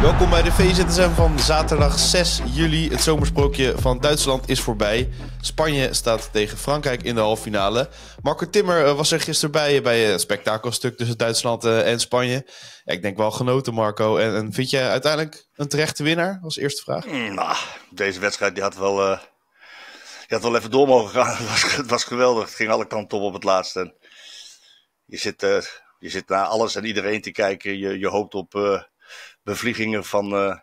Welkom bij de VZSM van zaterdag 6 juli. Het zomersprookje van Duitsland is voorbij. Spanje staat tegen Frankrijk in de halve finale. Marco Timmer eh, was er gisteren bij, bij het spektakelstuk tussen Duitsland eh, en Spanje. Ik denk wel genoten, Marco. En, vind jij uiteindelijk een terechte winnaar? Als eerste vraag. Mm, nou, deze wedstrijd die had wel... Uh, die had wel even door mogen gaan. Het was, het was, geweldig. Het ging alle kanten op op het laatste. je, zit, je zit naar alles en iedereen te kijken. Je, je hoopt op, bevliegingen van, eh,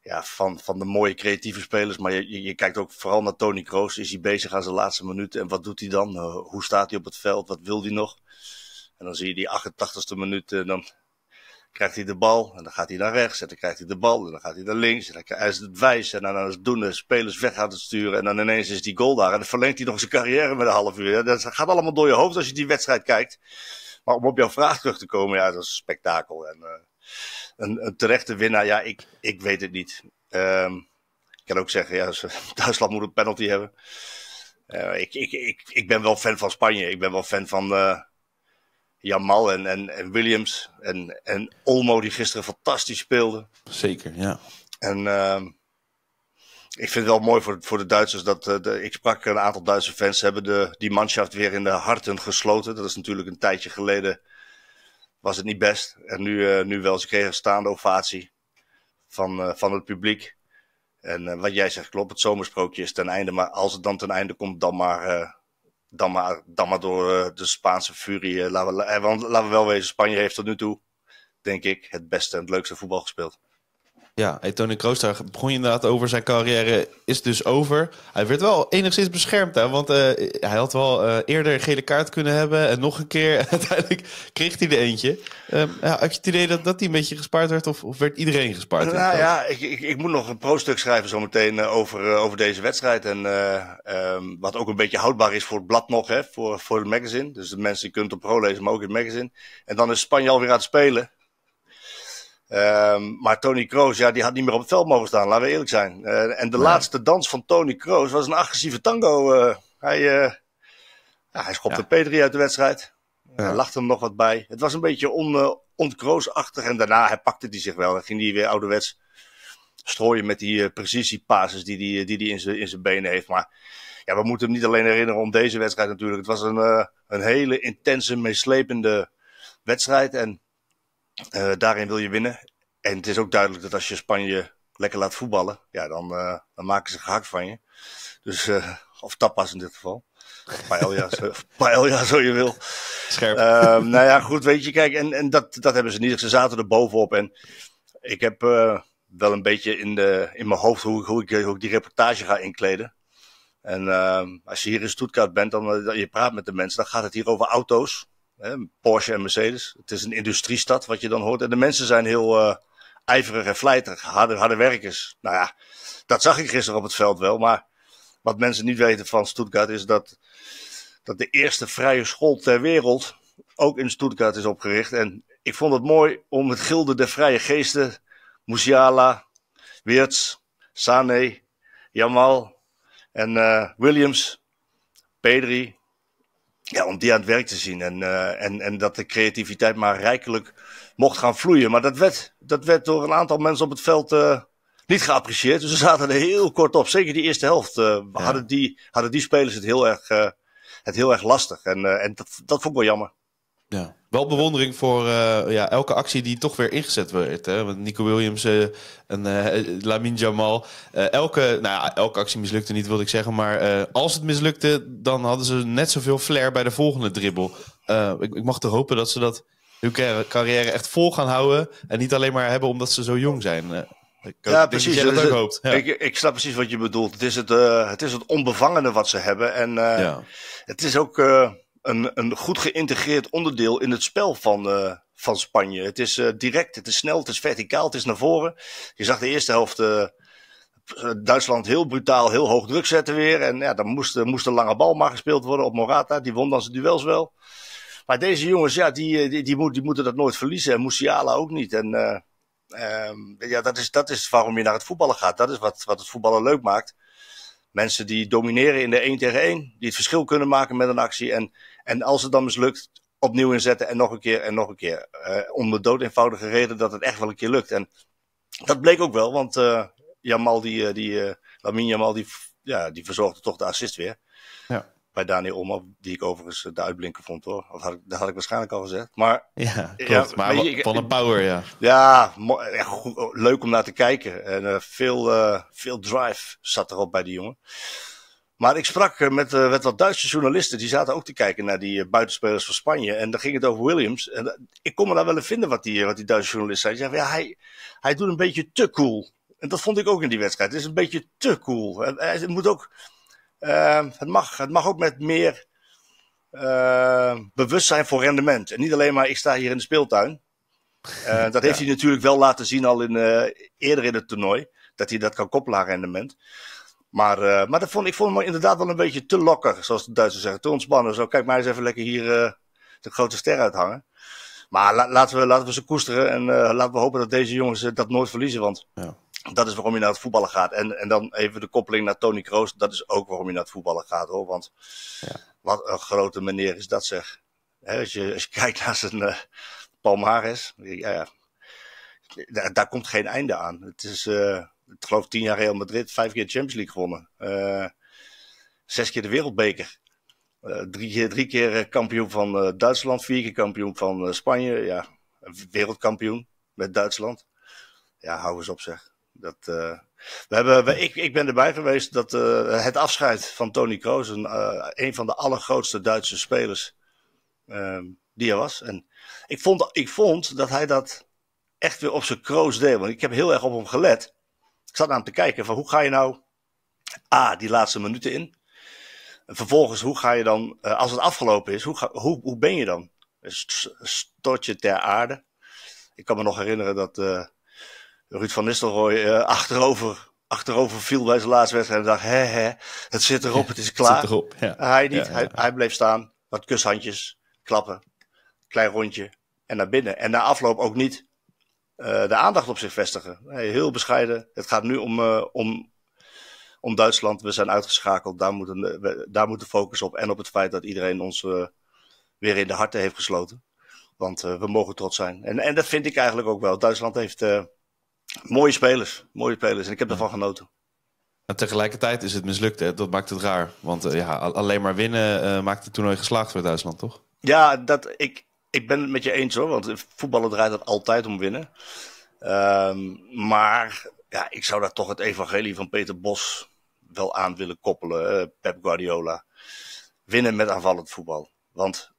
ja, van, van de mooie creatieve spelers. Maar je, je kijkt ook vooral naar Tony Kroos. Is hij bezig aan zijn laatste minuut? En wat doet hij dan? Eh, hoe staat hij op het veld? Wat wil hij nog? En dan zie je die 88ste minuut. Uh, dan krijgt hij de bal. En dan gaat hij naar rechts. En dan krijgt hij de bal. En dan gaat hij naar links. En dan hij is het wijs. En dan aan het doen. De spelers weg gaat het sturen. En dan ineens is die goal daar. En dan verlengt hij nog zijn carrière met een half uur. dat gaat allemaal door je hoofd als je die wedstrijd kijkt. Maar om op jouw vraag terug te komen, ja, dat is een spektakel. En, een, terechte winnaar, ja, ik, ik weet het niet. Ehm, ik kan ook zeggen, ja, Duitsland moet een penalty hebben. Eh, ik, ik, ik, ik ben wel fan van Spanje. Ik ben wel fan van eh, Jamal en, en, en Williams. En, en Olmo, die gisteren fantastisch speelde. Zeker, ja. En ehm, ik vind het wel mooi voor, voor de Duitsers dat. Eh, de, ik sprak een aantal Duitse fans. hebben de, die manschaft weer in de harten gesloten. Dat is natuurlijk een tijdje geleden was het niet best. En nu, eh, nu wel, ze kregen een staande ovatie van, eh, van het publiek. En eh, wat jij zegt klopt, het zomersprookje is ten einde. Maar als het dan ten einde komt, dan maar dan maar, dan maar door de Spaanse furie. laten, we, laten we wel wezen, Spanje heeft tot nu toe, denk ik, het beste en het leukste voetbal gespeeld. Ja, Tony Kroos, daar begon je inderdaad over. Zijn carrière is dus over. Hij werd wel enigszins beschermd, hè, want eh, hij had wel eh, eerder gele kaart kunnen hebben. En nog een keer, uiteindelijk kreeg hij er eentje. Um, ja, had je het idee dat, dat hij een beetje gespaard werd, of, of werd iedereen gespaard? Nou ja, ik, ik, ik, moet nog een pro-stuk schrijven zometeen eh, over, over deze wedstrijd. En ehm, wat ook een beetje houdbaar is voor het blad nog, hè, voor, voor het magazine. Dus de mensen kunnen het op pro lezen, maar ook in het magazine. En dan is Spanje alweer aan het spelen. Ehm, maar Tony Kroos, ja, die had niet meer op het veld mogen staan, laten we eerlijk zijn. Eh, en de laatste dans van Tony Kroos was een agressieve tango. Eh, hij, uh, ja, hij schopte Pedri uit de wedstrijd. Hij lachte hem nog wat bij. Het was een beetje on, ontkroosachtig. En daarna hij pakte hij zich wel. En ging hij weer ouderwets strooien met die precisiepases die, die hij die die in zijn in zijn benen heeft. Maar ja, we moeten hem niet alleen herinneren om deze wedstrijd natuurlijk. Het was een, een hele intense, meeslepende wedstrijd. En eh, daarin wil je winnen. En het is ook duidelijk dat als je Spanje lekker laat voetballen, ja, dan, eh, dan maken ze gehakt van je. Dus, eh, of tapas in dit geval. Paella, zo, paella, zo je wil. Scherp. Ehm, nou ja, goed, weet je, kijk, en, en dat, dat hebben ze niet. Ze zaten er bovenop. En ik heb wel een beetje in, de, in mijn hoofd hoe, hoe, ik, ook die reportage ga inkleden. En ehm, als je hier in Stuttgart bent, dan je praat met de mensen, dan gaat het hier over auto's. Porsche en Mercedes. Het is een industriestad, wat je dan hoort. En de mensen zijn heel eh, ijverig en vlijtig, harde, harde werkers. Nou ja, dat zag ik gisteren op het veld wel. Maar wat mensen niet weten van Stuttgart is dat, dat de eerste vrije school ter wereld ook in Stuttgart is opgericht. En ik vond het mooi om het Gilde der Vrije Geesten, Musiala, Weerts, Sane, Jamal en eh, Williams, Pedri, ja, om die aan het werk te zien. En, eh, en, en dat de creativiteit maar rijkelijk mocht gaan vloeien. Maar dat werd, dat werd door een aantal mensen op het veld uh, niet geapprecieerd. Dus ze zaten er heel kort op. Zeker die eerste helft uh, hadden, die, hadden die spelers het heel erg, het heel erg lastig. En, en dat, dat vond ik wel jammer. Ja. Wel bewondering voor eh, ja, elke actie die toch weer ingezet werd. Hè? Want Nico Williams eh, en uh, eh, Lamin Jamal. elke, nou, elke actie mislukte niet, wilde ik zeggen. Maar als het mislukte, dan hadden ze net zoveel flair bij de volgende dribbel. Ik, ik, mag te hopen dat ze dat hun carrière echt vol gaan houden. En niet alleen maar hebben omdat ze zo jong zijn. Ik ja, precies. Dat dat hoopt. Ik, ik, snap precies wat je bedoelt. Het is het, het, is het onbevangene wat ze hebben. En het is ook een, een goed geïntegreerd onderdeel in het spel van, eh, van Spanje. Het is eh, direct, het is snel, het is verticaal, het is naar voren. Je zag de eerste helft eh, Duitsland heel brutaal, heel hoog druk zetten weer. En ja, dan moest, moest een lange bal maar gespeeld worden op Morata. Die won dan zijn duels wel. Maar deze jongens, ja, die, die, die, moeten dat nooit verliezen. En Musiala ook niet. En ehm, ja, dat is, dat is waarom je naar het voetballen gaat. Dat is wat, wat het voetballen leuk maakt. Mensen die domineren in de 1 tegen 1, die het verschil kunnen maken met een actie. En en als het dan mislukt, opnieuw inzetten en nog een keer en nog een keer. Eh, om de dood eenvoudige reden dat het echt wel een keer lukt. En dat bleek ook wel, want eh, Jamal, die, eh, die, uh, Lamin Jamal, die, ja, die verzorgde toch de assist weer. Ja. Bij Daniel Olmo, die ik overigens de uitblinker vond hoor. Dat had ik, dat had ik waarschijnlijk al gezegd. Maar, ja, klopt. maar van een power, ja. Ja, leuk om naar te kijken. En veel, veel drive zat erop bij die jongen. Maar ik sprak eh, eh, met, wat Duitse journalisten. Die zaten ook te kijken naar die eh, buitenspelers van Spanje. En dan ging het over Williams. En ik kon me daar wel in vinden wat die, wat die Duitse journalist zei. ja, hij, hij doet een beetje te cool. En dat vond ik ook in die wedstrijd. Het is een beetje te cool. Het, moet ook, het, mag, het mag ook met meer bewustzijn voor rendement. En niet alleen maar ik sta hier in de speeltuin. dat heeft hij natuurlijk wel laten zien al in, eerder in het toernooi. Dat hij dat kan koppelen aan rendement. Maar, eh, maar dat vond, ik vond hem inderdaad wel een beetje te lokker, zoals de Duitsers zeggen. Te ontspannen. Zo, kijk maar eens even lekker hier eh, de grote ster uithangen. Maar laten, we, laten we ze koesteren en eh, laten we hopen dat deze jongens dat nooit verliezen. Want ja. dat is waarom je naar het voetballen gaat. En, en dan even de koppeling naar Tony Kroos. Dat is ook waarom je naar het voetballen gaat hoor. Want ja. wat een grote meneer is dat zeg. als, je, als je kijkt naar zijn uh, palmares. Ja, ja. Daar, daar komt geen einde aan. Het is ik geloof tien jaar Real Madrid, vijf keer Champions League gewonnen. Eh, zes keer de wereldbeker. Uh, eh, drie, drie keer eh, kampioen van Duitsland, vier keer kampioen van Spanje. Ja, wereldkampioen met Duitsland. Ja, hou eens op zeg. Dat, we hebben, we, ik, ik ben erbij geweest dat het afscheid van Tony Kroos, een, een van de allergrootste Duitse spelers ehm, die er was. En ik vond, ik vond dat hij dat echt weer op zijn kroos deed. Want ik heb heel erg op hem gelet ik zat aan te kijken van hoe ga je nou A, die laatste minuten in. En vervolgens, hoe ga je dan, eh, als het afgelopen is, hoe, hoe, hoe ben je dan? Dus Stort je ter aarde? Ik kan me nog herinneren dat eh, Ruud van Nistelrooy eh, achterover, achterover viel bij zijn laatste wedstrijd en dacht, hè hè, het zit erop, het is klaar. Het erop, ja. Hij niet, hij, hij bleef staan, wat kushandjes, klappen, klein rondje en naar binnen. En na afloop ook niet, eh, de aandacht op zich vestigen. heel bescheiden. Het gaat nu om, eh, om, om Duitsland. We zijn uitgeschakeld. Daar moeten daar moeten de focus op. En op het feit dat iedereen ons eh, weer in de harten heeft gesloten. Want we mogen trots zijn. En, en dat vind ik eigenlijk ook wel. Duitsland heeft mooie spelers. Mooie spelers. En ik heb daarvan genoten. En tegelijkertijd is het mislukt, hè? dat maakt het raar. Want ja, alleen maar winnen uh, maakt het toernooi geslaagd voor Duitsland, toch? Ja, dat, ik, ik ben het met je eens hoor, want voetballen draait het altijd om winnen. Ehm, maar ja, ik zou daar toch het evangelie van Peter Bos wel aan willen koppelen, Pep Guardiola. Winnen met aanvallend voetbal. Want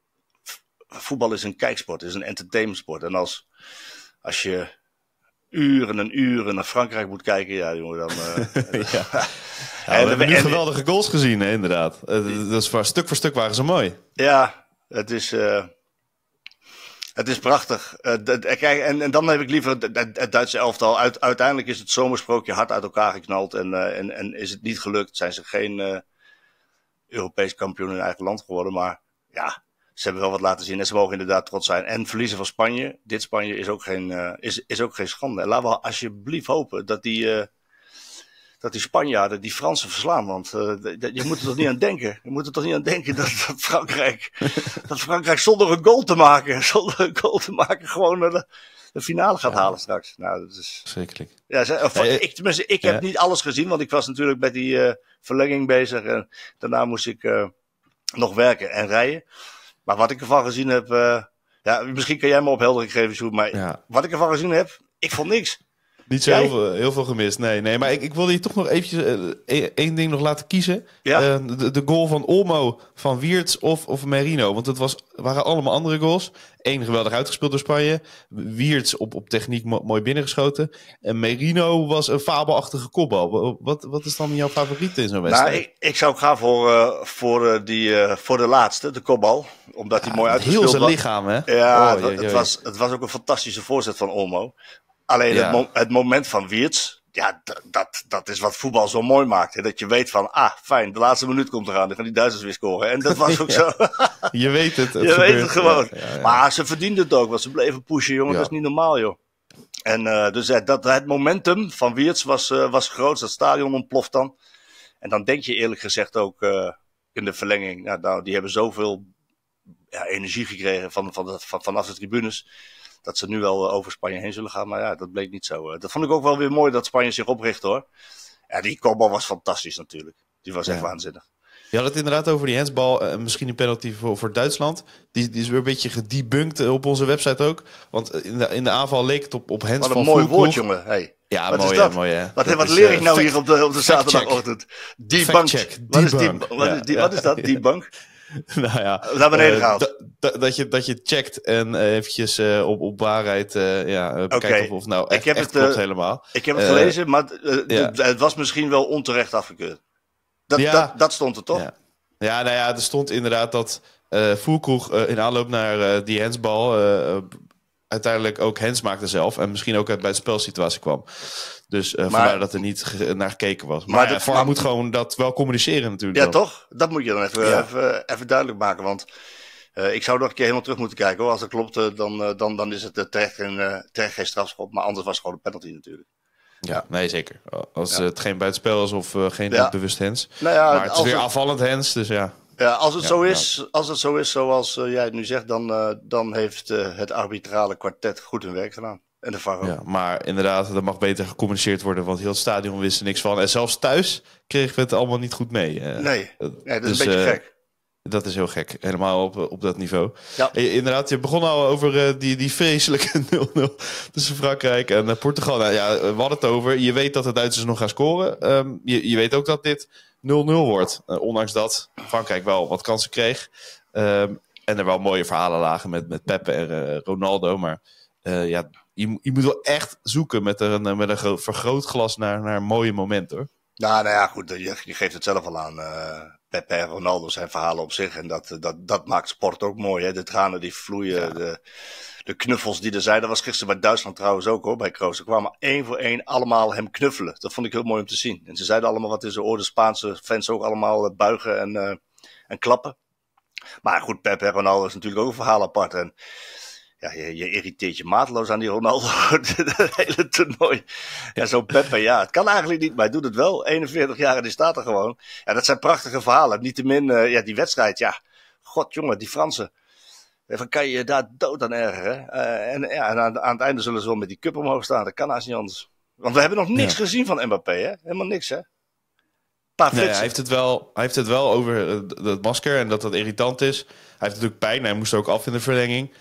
voetbal is een kijksport, is een entertainmentsport. En als, als je uren en uren naar Frankrijk moet kijken, ja jongen, dan... Uh, ja. we hebben nu geweldige goals gezien, inderdaad. Eh, dat is voor, stuk voor stuk waren ze mooi. Ja, het is... Het is prachtig. Eh, en, dan heb ik liever het, Duitse elftal. uiteindelijk is het zomersprookje hard uit elkaar geknald. En, eh, en, en is het niet gelukt. Zijn ze geen eh, Europees kampioen in eigen land geworden. Maar ja, ze hebben wel wat laten zien. En ze mogen inderdaad trots zijn. En verliezen van Spanje. Dit Spanje is ook geen, is, is ook geen schande. Laat laten we alsjeblieft hopen dat die dat die Spanjaarden die Fransen verslaan. Want eh, je moet er toch niet aan denken. Je moet er toch niet aan denken dat, dat Frankrijk, dat Frankrijk zonder een goal te maken, zonder een goal te maken, gewoon de, de finale gaat halen straks. Nou, dat is. Zekerlijk. Ja, of, eh, ik, ik heb niet alles gezien, want ik was natuurlijk met die eh, verlenging bezig. En daarna moest ik nog werken en rijden. Maar wat ik ervan gezien heb. ja, misschien kan jij me opheldering geven, Sjoerd. Maar wat ik ervan gezien heb, ik vond niks. Niet zo heel veel, gemist. Nee, nee. Maar ik, ik wilde je toch nog eventjes eh, e, één ding nog laten kiezen. Eh, de, de, goal van Olmo, van Wiertz of, of Merino. Want het was, waren allemaal andere goals. Eén geweldig uitgespeeld door Spanje. Wiertz op, op techniek mooi binnengeschoten. En Merino was een fabelachtige kopbal. Wat, wat is dan jouw favoriet in zo'n nou, wedstrijd? Nou, ik, zou gaan voor, eh, voor, die, voor de laatste, de kopbal. Omdat hij mooi uitgespeeld was. Heel zijn lichaam, hè? Ja, het, was, het was ook een fantastische voorzet van Olmo. Alleen het, het, moment van Wiertz, ja, dat, dat is wat voetbal zo mooi maakt. Hè? Dat je weet van, ah, fijn, de laatste minuut komt eraan. Dan gaan die Duitsers weer scoren. En dat was ook zo. je weet het. je weet het gewoon. maar ze verdienden het ook, want ze bleven pushen, jongen. Dat is niet normaal, joh. En eh, dus het, eh, dat, het momentum van Wiertz was, eh, was groot. Dat stadion ontploft dan. En dan denk je eerlijk gezegd ook in de verlenging. Nou, nou die hebben zoveel energie gekregen van, van, van, vanaf de tribunes dat ze nu wel eh, over Spanje heen zullen gaan. Maar ja, dat bleek niet zo. Eh. dat vond ik ook wel weer mooi dat Spanje zich opricht hoor. En die combo was fantastisch natuurlijk. Die was echt waanzinnig. Je had het inderdaad over die handsbal. Uh, misschien een penalty voor, voor Duitsland. Die, die is weer een beetje gedebunked op onze website ook. Want in de, in de aanval leek het op, op Wat een mooi woord, jongen. Hey. Ja, mooi, Mooi, Wat, wat leer ik nou hier op de, op de zaterdagochtend? Debunk. Wat, is, die, wat, die, wat is dat? bank? nou ja, naar beneden eh, dat, je, dat je checkt en eh, eventjes eh, op, op waarheid ja, bekijkt okay. of, of, nou echt, ik heb het, klopt helemaal. Ik heb het gelezen, maar het was misschien wel onterecht afgekeurd. Dat, dat, dat, stond er toch? Ja. ja. nou ja, er stond inderdaad dat uh, in aanloop naar uh, die handsbal uiteindelijk ook hands maakte zelf. En misschien ook uit bij de spelsituatie kwam. Dus uh, maar, dat er niet naar gekeken was. Maar, maar eh, moet gewoon dat wel communiceren natuurlijk. Ja, toch? Dat moet je dan even, even, duidelijk maken. Want eh, ik zou nog een keer helemaal terug moeten kijken. Hoor. Als dat klopt, dan, dan, dan is het terecht, een, terecht geen strafschop. Maar anders was het gewoon een penalty natuurlijk. Ja, nee, zeker. Als het geen buitenspel is of geen bewust hens. Nou ja, maar het is weer afvallend hens, dus ja. Ja, als het, zo is, als het zo is zoals eh, jij het nu zegt, dan, eh, dan heeft eh, het arbitrale kwartet goed hun werk gedaan. En de VAR maar inderdaad, dat mag beter gecommuniceerd worden, want heel het stadion wist er niks van. En zelfs thuis kregen we het allemaal niet goed mee. nee. dat is een dus, beetje gek. Dat is heel gek, helemaal op, op dat niveau. Ja. inderdaad, je begon al over die, die vreselijke 0-0 tussen Frankrijk en Portugal. Nou, ja, we hadden het over. Je weet dat de Duitsers nog gaan scoren. Ehm, je, je weet ook dat dit 0-0 wordt. Eh, ondanks dat Frankrijk wel wat kansen kreeg. Ehm, en er wel mooie verhalen lagen met, met Pepe en eh, Ronaldo. Maar eh, ja, je, je, moet wel echt zoeken met een, met een vergrootglas naar, naar een mooie momenten hoor. Nou, nou ja, goed, je, geeft het zelf al aan. Uh, Pepe en Ronaldo zijn verhalen op zich. En dat, dat, dat maakt sport ook mooi. Hè? De tranen die vloeien. De, de knuffels die er zijn. Dat was gisteren bij Duitsland trouwens ook hoor, bij Kroos. Ze kwamen één voor één allemaal hem knuffelen. Dat vond ik heel mooi om te zien. En ze zeiden allemaal wat in zijn oor. Spaanse fans ook allemaal eh, buigen en, eh, en klappen. Maar goed, Pep en Ronaldo is natuurlijk ook een verhaal apart. En ja, je, je irriteert je maatloos aan die Ronaldo het hele toernooi. Ja, zo'n Pep, eh, ja, het kan eigenlijk niet, maar hij doet het wel. 41 jaar en die staat er gewoon. Ja, dat zijn prachtige verhalen. Niettemin, uh, ja, die wedstrijd, ja. God, jongen, die Fransen. Van, kan je je daar dood aan ergeren? Eh, en ja, aan, het einde zullen ze wel met die cup omhoog staan. Dat kan als niet anders. Want we hebben nog niks gezien van Mbappé, hè? Helemaal niks, hè? Paar nee, hij, heeft het wel, hij heeft het wel over eh, dat masker en dat dat irritant is. Hij heeft natuurlijk pijn. Hij moest ook af in de verlenging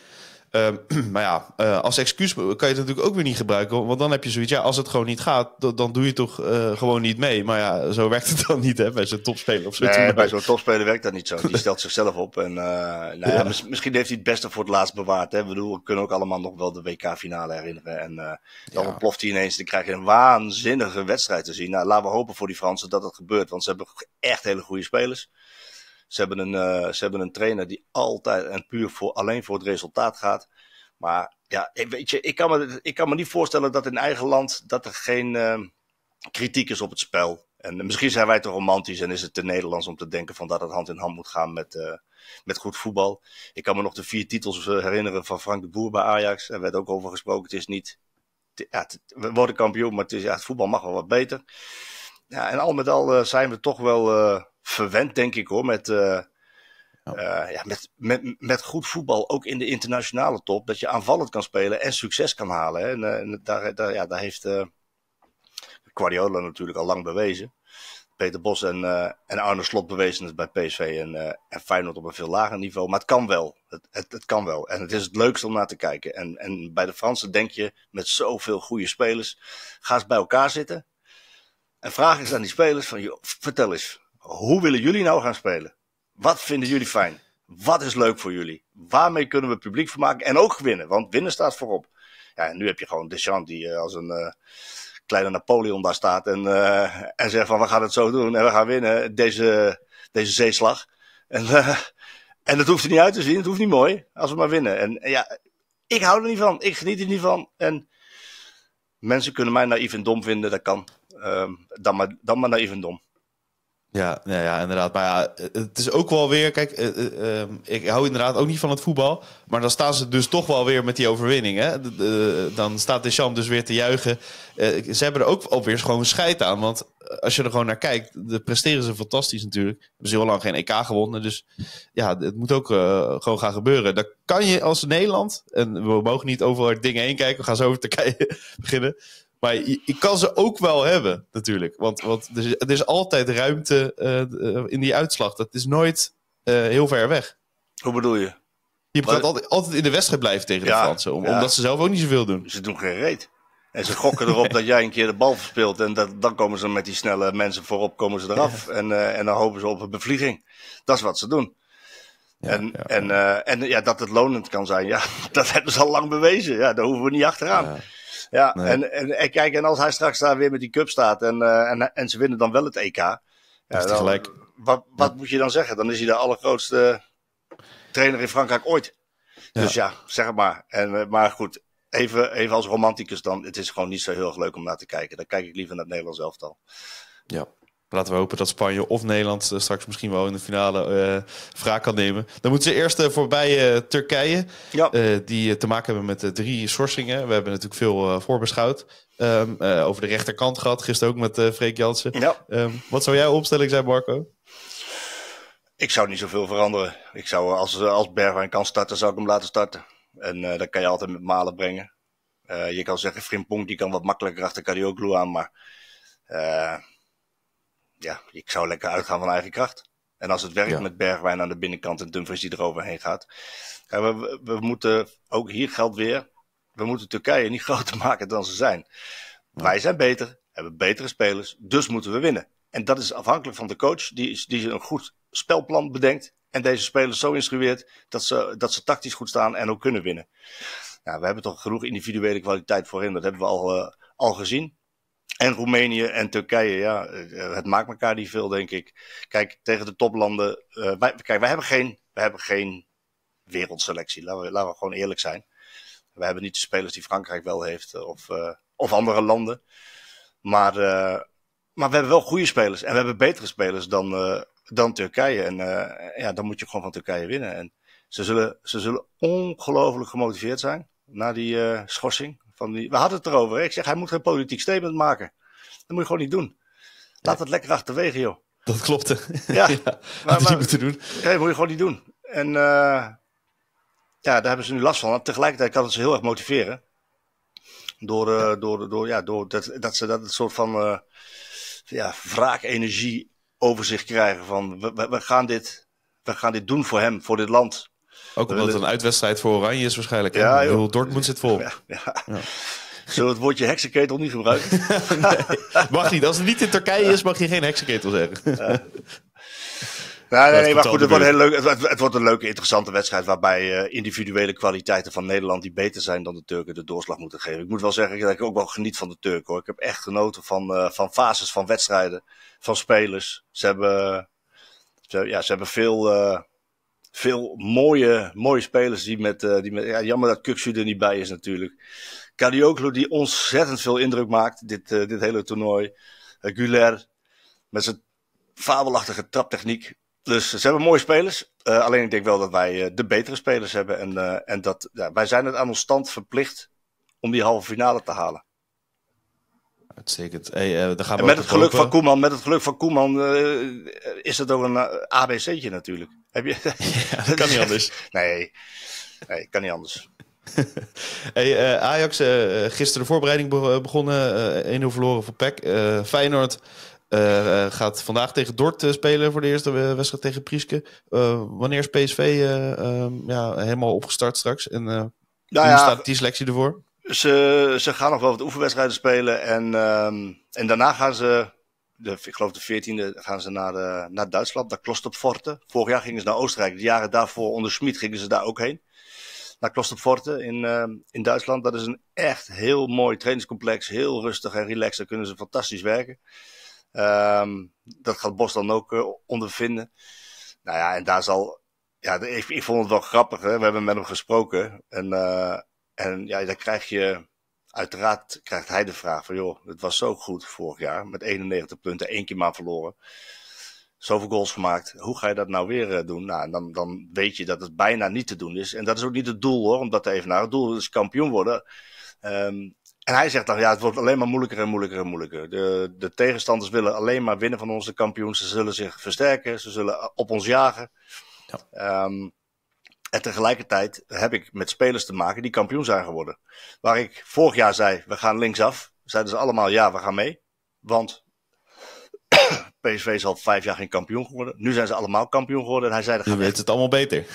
ehm maar ja, eh, als excuus kan je het natuurlijk ook weer niet gebruiken. Want dan heb je zoiets, ja, als het gewoon niet gaat, dan doe je toch eh, gewoon niet mee. Maar ja, zo werkt het dan niet hè, bij zo'n topspeler. Of zo bij zo'n topspeler werkt dat niet zo. Die stelt zichzelf op. En eh, nou ja, misschien heeft hij het beste voor het laatst bewaard. Hè. bedoel, we kunnen ook allemaal nog wel de WK-finale herinneren. En dan ploft hij ineens. Dan krijg je een waanzinnige wedstrijd te zien. Nou, laten we hopen voor die Fransen dat dat gebeurt. Want ze hebben echt hele goede spelers. Ze hebben een, eh, ze hebben een trainer die altijd en puur voor, alleen voor het resultaat gaat. Maar ja, weet je, ik kan me, ik kan me niet voorstellen dat in eigen land dat er geen ehm, kritiek is op het spel. En misschien zijn wij te romantisch en is het te Nederlands om te denken van dat het hand in hand moet gaan met, eh, met goed voetbal. Ik kan me nog de vier titels eh, herinneren van Frank de Boer bij Ajax. Daar werd ook over gesproken. Het is niet. Ja, we worden kampioen, maar het, is, ja, het voetbal mag wel wat beter ja, en al met al eh, zijn we toch wel eh, verwend, denk ik hoor, met, eh, ja, met, met, met goed voetbal, ook in de internationale top, dat je aanvallend kan spelen en succes kan halen. Hè. En, en daar, daar, ja, daar heeft uh, Guardiola natuurlijk al lang bewezen. Peter Bos en, en Arne Slot bewezen het bij PSV en, en Feyenoord op een veel lager niveau. Maar het kan wel. Het, het, het, kan wel. En het is het leukste om naar te kijken. En, en bij de Fransen denk je met zoveel goede spelers, ga eens bij elkaar zitten. En vraag eens aan die spelers van, vertel eens, hoe willen jullie nou gaan spelen? Wat vinden jullie fijn? Wat is leuk voor jullie? Waarmee kunnen we publiek vermaken En ook winnen, want winnen staat voorop. Ja, en nu heb je gewoon Deschamps die eh, als een eh, kleine Napoleon daar staat en, eh, en zegt van we gaan het zo doen en we gaan winnen deze, deze zeeslag. En, en dat hoeft er niet uit te zien, het hoeft niet mooi, als we maar winnen. en ja, ik hou er niet van, ik geniet er niet van. En mensen kunnen mij naïef en dom vinden, dat kan. Ehm, dan, maar, dan maar naar Ja, ja, inderdaad. Maar ja, het is ook wel weer. Kijk, eh, eh, ehm, ik hou inderdaad ook niet van het voetbal. Maar dan staan ze dus toch wel weer met die overwinning. Hè? De, de, dan staat Deschamps dus weer te juichen. Eh, ze hebben er ook alweer gewoon scheid aan. Want als je er gewoon naar kijkt, de presteren ze fantastisch natuurlijk. Ze Hebben ze heel lang geen EK gewonnen. Dus ja, het moet ook gewoon gaan gebeuren. Dan kan je als Nederland. En we mogen niet overal dingen heen kijken. We gaan zo over Turkije beginnen. Maar je, kan ze ook wel hebben, natuurlijk. Want, want er, is, altijd ruimte eh, eh, in die uitslag. Dat is nooit eh, heel ver weg. Hoe bedoel je? Je blijft altijd, altijd in de wedstrijd blijven tegen de Fransen. Om, Omdat ze zelf ook niet zoveel doen. Ze doen geen reet. En ze gokken erop dat jij een keer de bal verspeelt. En dat, dan komen ze met die snelle mensen voorop komen ze eraf. En, en dan hopen ze op een bevlieging. Dat is wat ze doen. en, En, en ja, dat het lonend kan zijn, ja, dat hebben ze al lang bewezen. Ja, daar hoeven we niet achteraan. Ja, en, en, kijk, en als hij straks daar weer met die cup staat en, eh, en, en ze winnen dan wel het EK. Ja, tegelijk. Wat, wat moet je dan zeggen? Dan is hij de allergrootste trainer in Frankrijk ooit. Dus ja, zeg het maar. En, eh, maar goed, even, even als romanticus dan. Het is gewoon niet zo heel erg leuk om naar te kijken. Dan kijk ik liever naar het Nederlands elftal. Ja, laten we hopen dat Spanje of Nederland eh, straks misschien wel in de finale vraag eh, kan nemen. Dan moeten ze eerst eh, voorbij Turkije, ja. die te maken hebben met de drie Sourcingen. We hebben natuurlijk veel voorbeschouwd. Ehm, over de rechterkant gehad, gisteren ook met Freek Jansen. Ja. Ehm, wat zou jouw opstelling zijn, Marco? Ik zou niet zoveel veranderen. Ik zou, als, als Bergwijn kan starten, zou ik hem laten starten. En uh, dat kan je altijd met malen brengen. je kan zeggen, Frimpong die kan wat makkelijker achter Karioglu aan, maar ja, ik zou lekker uitgaan van eigen kracht. En als het werkt met Bergwijn aan de binnenkant en Dumfries die eroverheen gaat. we, moeten, ook hier geldt weer, we moeten Turkije niet groter maken dan ze zijn. Wij zijn beter, hebben betere spelers, dus moeten we winnen. En dat is afhankelijk van de coach, die, die een goed spelplan bedenkt. En deze spelers zo instrueert dat ze, dat ze tactisch goed staan en ook kunnen winnen. Nou, we hebben toch genoeg individuele kwaliteit voorin. Dat hebben we al, eh, al gezien. En Roemenië en Turkije, ja, eh, het maakt elkaar niet veel, denk ik. Kijk, tegen de toplanden. Uh, kijk, we hebben geen, wij hebben geen wereldselectie. Laten we, gewoon eerlijk zijn. We hebben niet de spelers die Frankrijk wel heeft eh, of, of andere landen. Maar, maar we hebben wel goede spelers. En we hebben betere spelers dan, dan Turkije. En ja, dan moet je gewoon van Turkije winnen. En ze zullen, ze zullen ongelooflijk gemotiveerd zijn na die schorsing. Van die, we hadden het erover. Ik zeg, hij moet geen politiek statement maken. Dat moet je gewoon niet doen. Laat het lekker achterwege, joh. Dat klopt. Ja, ja maar, je niet doen. Nee, dat moet je gewoon niet doen. En eh, ja, daar hebben ze nu last van. tegelijkertijd kan het ze heel erg motiveren. Door, eh, door, door, ja, door dat, dat ze dat een soort van uh, ja, wraakenergie over zich krijgen. Van we, we, gaan dit, we gaan dit doen voor hem, voor dit land. Ook omdat het een uitwedstrijd voor Oranje is waarschijnlijk. Ja, bedoel, Dortmund zit vol. Ja, ja. Zullen we het woordje heksenketel niet gebruiken? nee, mag niet. Als het niet in Turkije is, mag je geen heksenketel zeggen. Ja, nee, nee, maar goed, het wordt, een leuk, het, wordt een leuke, interessante wedstrijd. Waarbij eh, individuele kwaliteiten van Nederland, die beter zijn dan de Turken, de doorslag moeten geven. Ik moet wel zeggen dat ik ook wel geniet van de Turken hoor. Ik heb echt genoten van, eh, van fases van wedstrijden, van spelers. Ze hebben, ja, ze hebben veel. Eh, veel mooie, mooie spelers die met. Eh, die met ja, jammer dat Kuksu er niet bij is natuurlijk. Kadioglu die ontzettend veel indruk maakt, dit, eh, dit hele toernooi. Guler met zijn fabelachtige traptechniek. Dus ze hebben mooie spelers. Eh, alleen ik denk wel dat wij de betere spelers hebben. En, en dat, ja, wij zijn het aan ons stand verplicht om die halve finale te halen. Uitstekend. Hey, gaan we en met, het geluk van Koeman, met het geluk van Koeman is dat ook een ABC'tje natuurlijk. Heb je... dat kan niet anders. Nee, nee kan niet anders. hey, eh, Ajax, eh, eh, gisteren de voorbereiding begonnen. Uh, 1-0 verloren voor PEC. Feyenoord gaat vandaag tegen Dort spelen voor de eerste wedstrijd tegen Prieske. wanneer is PSV ehm, ja, helemaal opgestart straks? En nou ja, hoe staat die selectie ervoor? Ze, ze gaan nog wel wat oefenwedstrijden spelen. En, ehm, en daarna gaan ze de, ik geloof de 14e gaan ze naar, eh, naar Duitsland, naar Klosterpforte. Vorig jaar gingen ze naar Oostenrijk. De jaren daarvoor onder Schmid gingen ze daar ook heen. Naar Klosterpforte in, eh, in Duitsland. Dat is een echt heel mooi trainingscomplex. Heel rustig en relaxed. Daar kunnen ze fantastisch werken. Ehm, dat gaat Bos dan ook eh, ondervinden. Nou ja, en daar zal. Ja, ik, ik vond het wel grappig. Hè? We hebben met hem gesproken. En, en ja, dan krijg je Uiteraard krijgt hij de vraag van, joh, het was zo goed vorig jaar. Met 91 punten, één keer maar verloren. Zoveel goals gemaakt. Hoe ga je dat nou weer eh, doen? Nou, dan, dan weet je dat het bijna niet te doen is. En dat is ook niet het doel hoor, om dat even naar. Het doel is kampioen worden. Ehm, en hij zegt dan, ja, het wordt alleen maar moeilijker en moeilijker en moeilijker. De, de tegenstanders willen alleen maar winnen van onze kampioen. Ze zullen zich versterken, ze zullen op ons jagen. Ja. Ehm, en tegelijkertijd heb ik met spelers te maken die kampioen zijn geworden. Waar ik vorig jaar zei, we gaan linksaf. Zeiden ze allemaal, ja, we gaan mee. Want PSV is al vijf jaar geen kampioen geworden. Nu zijn ze allemaal kampioen geworden. En hij zei, je weet het allemaal beter.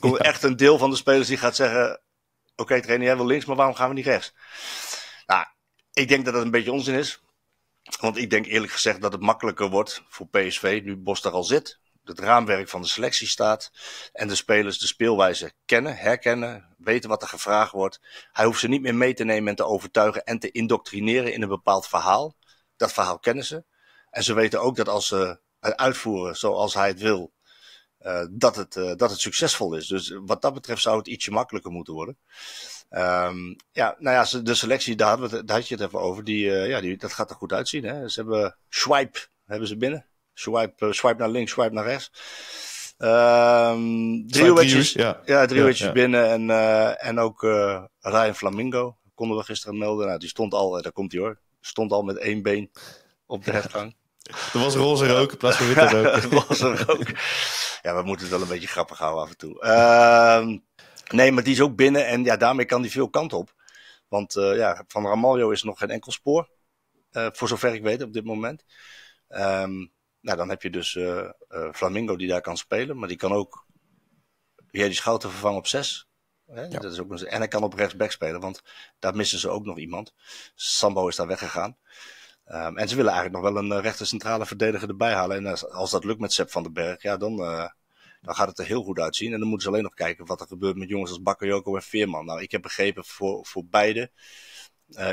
Er echt een deel van de spelers die gaat zeggen, oké okay, trainer, jij wil links, maar waarom gaan we niet rechts? Nou, ik denk dat dat een beetje onzin is. Want ik denk eerlijk gezegd dat het makkelijker wordt voor PSV, nu Bos daar al zit, het raamwerk van de selectie staat. En de spelers de speelwijze kennen, herkennen, weten wat er gevraagd wordt. Hij hoeft ze niet meer mee te nemen en te overtuigen en te indoctrineren in een bepaald verhaal. Dat verhaal kennen ze. En ze weten ook dat als ze het uitvoeren zoals hij het wil, eh, dat, het, eh, dat het succesvol is. Dus wat dat betreft zou het ietsje makkelijker moeten worden. Ehm, ja, nou ja, de selectie, daar, had je het even over. Die, eh, ja, die, dat gaat er goed uitzien. Hè? Ze hebben Swipe hebben ze binnen. Swipe, eh, swipe naar links, swipe naar rechts. Um, ehm, driehoekjes ja. ja, drie ja, binnen en, eh, en ook uh, Ryan Flamingo konden we gisteren melden. Nou, die stond al, daar komt hij hoor, stond al met één been op de rechtgang. Er was roze rook in plaats van witte rook. roze rook. Ja, we moeten het wel een beetje grappig houden af en toe. Ehm, nee, maar die is ook binnen en ja, daarmee kan die veel kant op. Want ja, van Ramaljo is nog geen enkel spoor, voor zover ik weet op dit moment. Ehm, nou, dan heb je dus eh, eh, Flamingo die daar kan spelen. Maar die kan ook die schouder vervangen op zes. Hè? Dat is ook een... en hij kan op rechtsback spelen, want daar missen ze ook nog iemand. Sambo is daar weggegaan. Ehm, en ze willen eigenlijk nog wel een eh, rechter centrale verdediger erbij halen. En als, dat lukt met Sepp van den Berg, ja, dan, dan gaat het er heel goed uitzien. En dan moeten ze alleen nog kijken wat er gebeurt met jongens als Bakayoko en Veerman. Nou, ik heb begrepen, voor, voor beide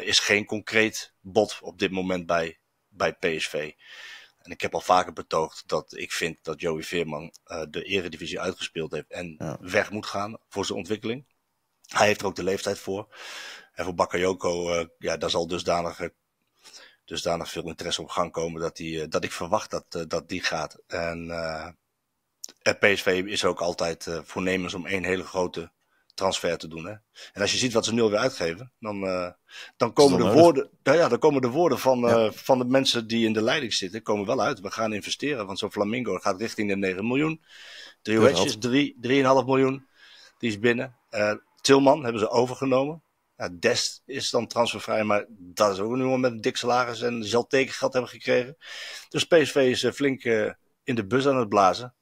is geen concreet bod op dit moment bij, bij PSV. En ik heb al vaker betoogd dat ik vind dat Joey Veerman eh, de eredivisie uitgespeeld heeft en weg moet gaan voor zijn ontwikkeling. Hij heeft er ook de leeftijd voor. En voor Bakayoko, eh, ja, daar zal dusdanig, eh, dusdanig veel interesse op gang komen dat, die, dat ik verwacht dat, dat die gaat. En, en PSV is ook altijd voornemens om één hele grote transfer te doen. Hè? En als je ziet wat ze nu weer uitgeven, dan, eh, dan, komen, de woorden, nou ja, dan komen de woorden van, eh, van de mensen die in de leiding zitten, komen wel uit. We gaan investeren, want zo'n Flamingo gaat richting de 9 miljoen. Drie is 3, 3,5 miljoen, die is binnen. Eh, Tilman hebben ze overgenomen. Ja, Dest is dan transfervrij, maar dat is ook een jongen met een dik salaris en zal tekengeld hebben gekregen. Dus PSV is flink in de bus aan het blazen.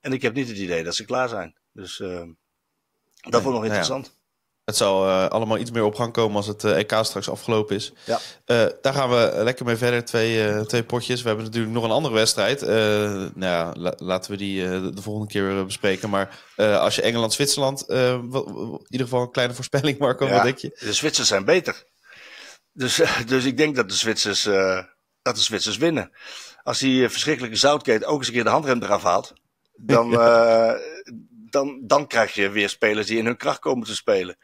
En ik heb niet het idee dat ze klaar zijn. Dus dat wordt nog nou interessant. Het zal eh, allemaal iets meer op gang komen als het eh, EK straks afgelopen is. Ja. Eh, daar gaan we lekker mee verder. Twee, twee potjes. We hebben natuurlijk nog een andere wedstrijd. nou ja, laten we die de volgende keer bespreken. Maar als je Engeland-Zwitserland... in ieder geval een kleine voorspelling, Marco. wat denk je? De Zwitsers zijn beter. Dus, dus ik denk dat de Zwitsers, dat de Zwitsers winnen. Als die verschrikkelijke Zoutgate ook eens een keer de handrem eraf haalt... dan... dan, dan krijg je weer spelers die in hun kracht komen te spelen.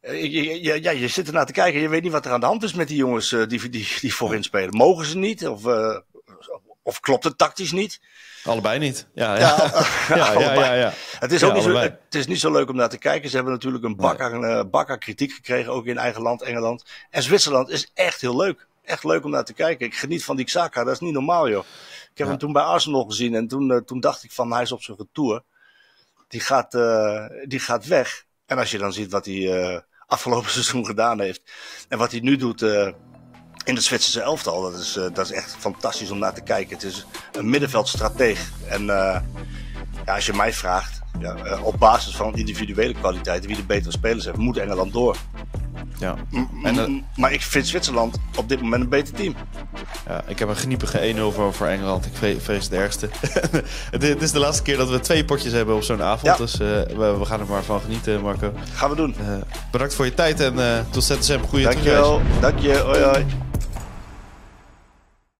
Eh, je, ja, je zit ernaar te kijken. Je weet niet wat er aan de hand is met die jongens eh, die, die, die voorin spelen. Mogen ze niet? Of, eh, of klopt het tactisch niet? Allebei niet. Ja, Het, is ook niet zo, het is niet zo leuk om naar te kijken. Ze hebben natuurlijk een bakker kritiek gekregen. Ook in eigen land, Engeland. En Zwitserland is echt heel leuk. Echt leuk om naar te kijken. Ik geniet van die Xhaka. Dat is niet normaal, joh. Ik heb hem toen bij Arsenal gezien. En toen, toen dacht ik van, hij is op zijn retour die gaat, eh, die gaat weg. En als je dan ziet wat hij eh, afgelopen seizoen gedaan heeft. En wat hij nu doet eh, in de Zwitserse elftal. Dat is, dat is echt fantastisch om naar te kijken. Het is een middenveldstrateeg. En ja, als je mij vraagt, eh, op basis van individuele kwaliteiten, wie de betere spelers heeft, moet Engeland door. Ja. En eh, Maar ik vind Zwitserland op dit moment een beter team. ik heb een geniepige 1-0 voor, Engeland. Ik vrees het ergste. het, is de laatste keer dat we twee potjes hebben op zo'n avond. Dus eh, we, gaan er maar van genieten, Marco. Gaan we doen. bedankt voor je tijd en tot zet december. Goede Dank je wel. Dank je. Hoi, hoi.